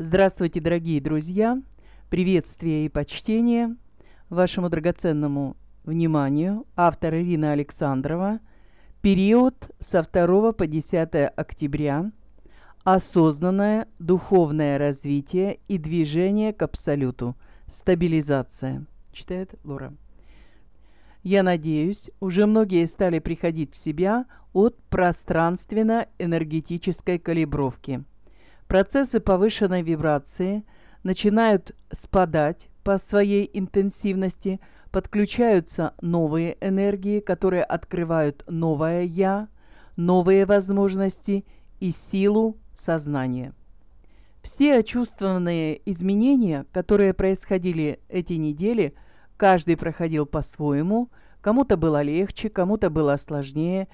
Здравствуйте, дорогие друзья! Приветствие и почтение вашему драгоценному вниманию автор Ирина Александрова «Период со 2 по 10 октября. Осознанное духовное развитие и движение к абсолюту. Стабилизация». Читает Лора. Я надеюсь, уже многие стали приходить в себя от пространственно-энергетической калибровки – Процессы повышенной вибрации начинают спадать по своей интенсивности, подключаются новые энергии, которые открывают новое «я», новые возможности и силу сознания. Все чувственные изменения, которые происходили эти недели, каждый проходил по-своему, кому-то было легче, кому-то было сложнее,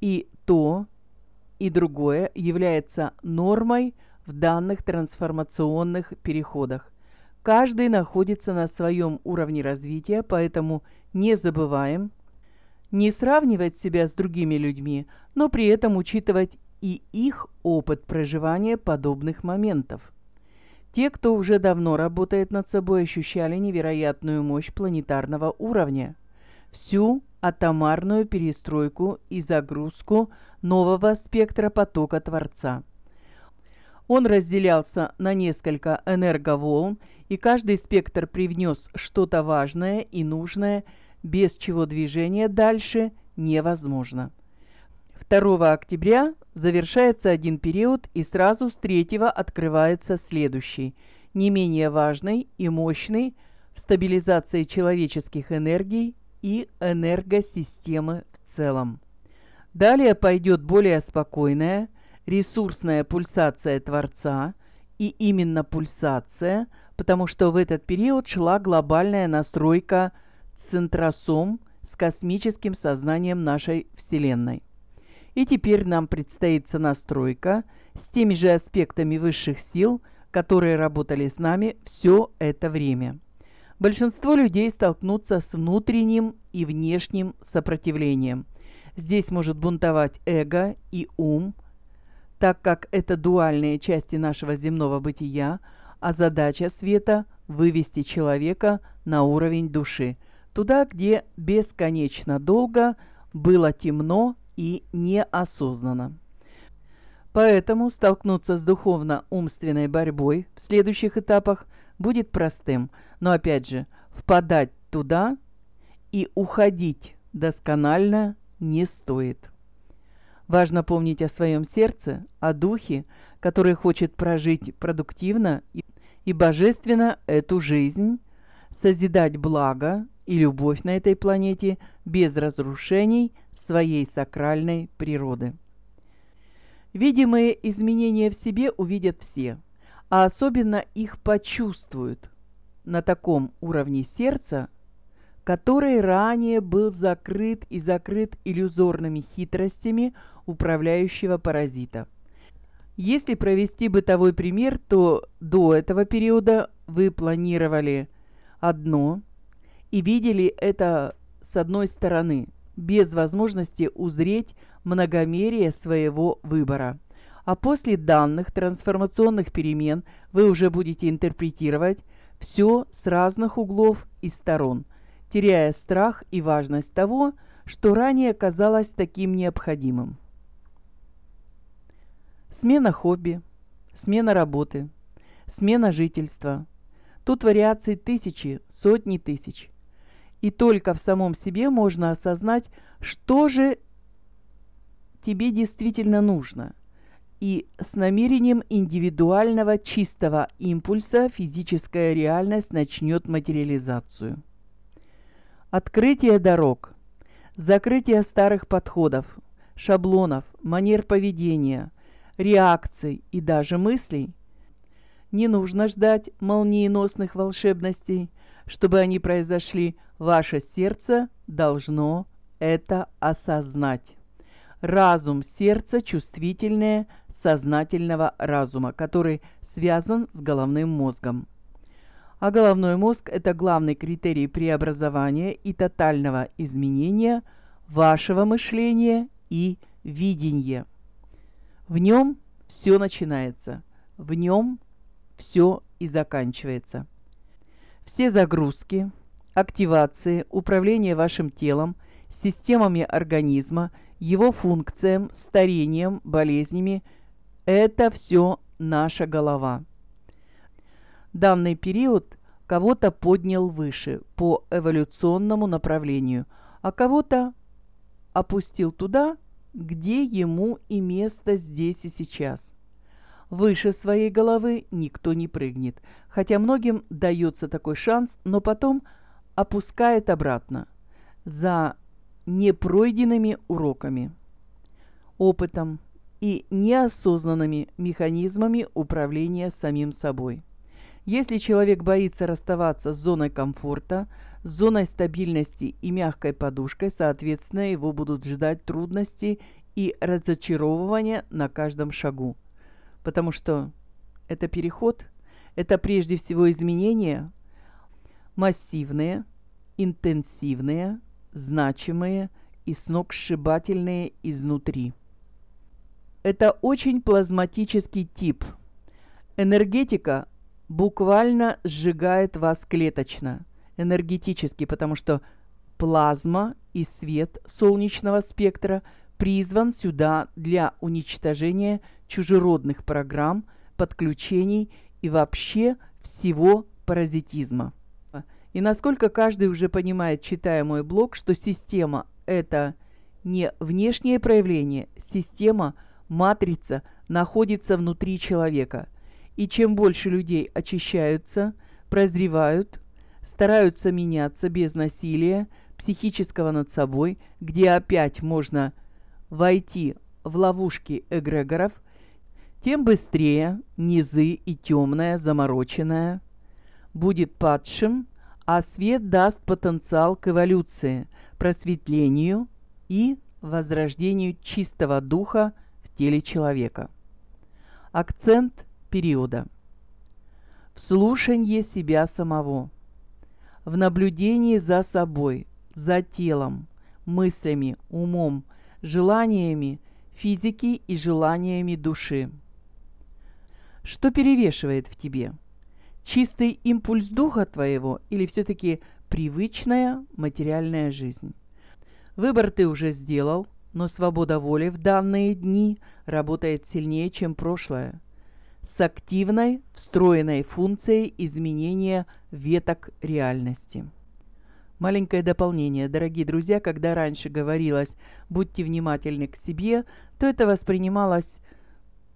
и то, и другое является нормой – в данных трансформационных переходах. Каждый находится на своем уровне развития, поэтому не забываем не сравнивать себя с другими людьми, но при этом учитывать и их опыт проживания подобных моментов. Те, кто уже давно работает над собой, ощущали невероятную мощь планетарного уровня, всю атомарную перестройку и загрузку нового спектра потока Творца – он разделялся на несколько энерговолн, и каждый спектр привнес что-то важное и нужное, без чего движение дальше невозможно. 2 октября завершается один период и сразу с 3 открывается следующий, не менее важный и мощный в стабилизации человеческих энергий и энергосистемы в целом. Далее пойдет более спокойная – ресурсная пульсация Творца, и именно пульсация, потому что в этот период шла глобальная настройка центросом с космическим сознанием нашей Вселенной. И теперь нам предстоит настройка с теми же аспектами высших сил, которые работали с нами все это время. Большинство людей столкнутся с внутренним и внешним сопротивлением. Здесь может бунтовать эго и ум – так как это дуальные части нашего земного бытия, а задача света – вывести человека на уровень души, туда, где бесконечно долго было темно и неосознанно. Поэтому столкнуться с духовно-умственной борьбой в следующих этапах будет простым, но опять же, впадать туда и уходить досконально не стоит. Важно помнить о своем сердце, о духе, который хочет прожить продуктивно и божественно эту жизнь, созидать благо и любовь на этой планете без разрушений своей сакральной природы. Видимые изменения в себе увидят все, а особенно их почувствуют на таком уровне сердца, который ранее был закрыт и закрыт иллюзорными хитростями управляющего паразита. Если провести бытовой пример, то до этого периода вы планировали одно и видели это с одной стороны, без возможности узреть многомерие своего выбора. А после данных трансформационных перемен вы уже будете интерпретировать все с разных углов и сторон, теряя страх и важность того, что ранее казалось таким необходимым. Смена хобби, смена работы, смена жительства. Тут вариаций тысячи, сотни тысяч. И только в самом себе можно осознать, что же тебе действительно нужно. И с намерением индивидуального чистого импульса физическая реальность начнет материализацию. Открытие дорог, закрытие старых подходов, шаблонов, манер поведения – реакций и даже мыслей. Не нужно ждать молниеносных волшебностей. Чтобы они произошли, ваше сердце должно это осознать. Разум сердца чувствительное сознательного разума, который связан с головным мозгом. А головной мозг – это главный критерий преобразования и тотального изменения вашего мышления и видения. В нем все начинается, в нем все и заканчивается. Все загрузки, активации, управление вашим телом, системами организма, его функциям, старением, болезнями – это все наша голова. Данный период кого-то поднял выше по эволюционному направлению, а кого-то опустил туда – где ему и место здесь и сейчас. Выше своей головы никто не прыгнет, хотя многим дается такой шанс, но потом опускает обратно за непройденными уроками, опытом и неосознанными механизмами управления самим собой – если человек боится расставаться с зоной комфорта, с зоной стабильности и мягкой подушкой, соответственно, его будут ждать трудности и разочарования на каждом шагу. Потому что это переход, это прежде всего изменения, массивные, интенсивные, значимые и сногсшибательные изнутри. Это очень плазматический тип. Энергетика буквально сжигает вас клеточно, энергетически, потому что плазма и свет солнечного спектра призван сюда для уничтожения чужеродных программ, подключений и вообще всего паразитизма. И насколько каждый уже понимает, читая мой блог, что система – это не внешнее проявление, система, матрица находится внутри человека – и чем больше людей очищаются, прозревают, стараются меняться без насилия, психического над собой, где опять можно войти в ловушки эгрегоров, тем быстрее низы и темное, замороченное будет падшим, а свет даст потенциал к эволюции, просветлению и возрождению чистого духа в теле человека. Акцент – периода. В слушании себя самого. В наблюдении за собой, за телом, мыслями, умом, желаниями физики и желаниями души. Что перевешивает в тебе? Чистый импульс духа твоего или все-таки привычная материальная жизнь? Выбор ты уже сделал, но свобода воли в данные дни работает сильнее, чем прошлое с активной встроенной функцией изменения веток реальности. Маленькое дополнение, дорогие друзья, когда раньше говорилось «будьте внимательны к себе», то это воспринималось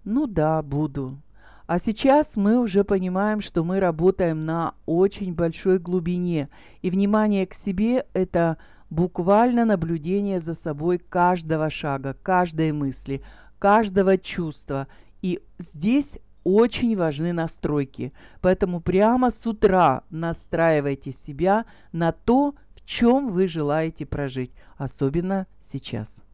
«ну да, буду». А сейчас мы уже понимаем, что мы работаем на очень большой глубине, и внимание к себе – это буквально наблюдение за собой каждого шага, каждой мысли, каждого чувства. И здесь очень важны настройки. Поэтому прямо с утра настраивайте себя на то, в чем вы желаете прожить, особенно сейчас.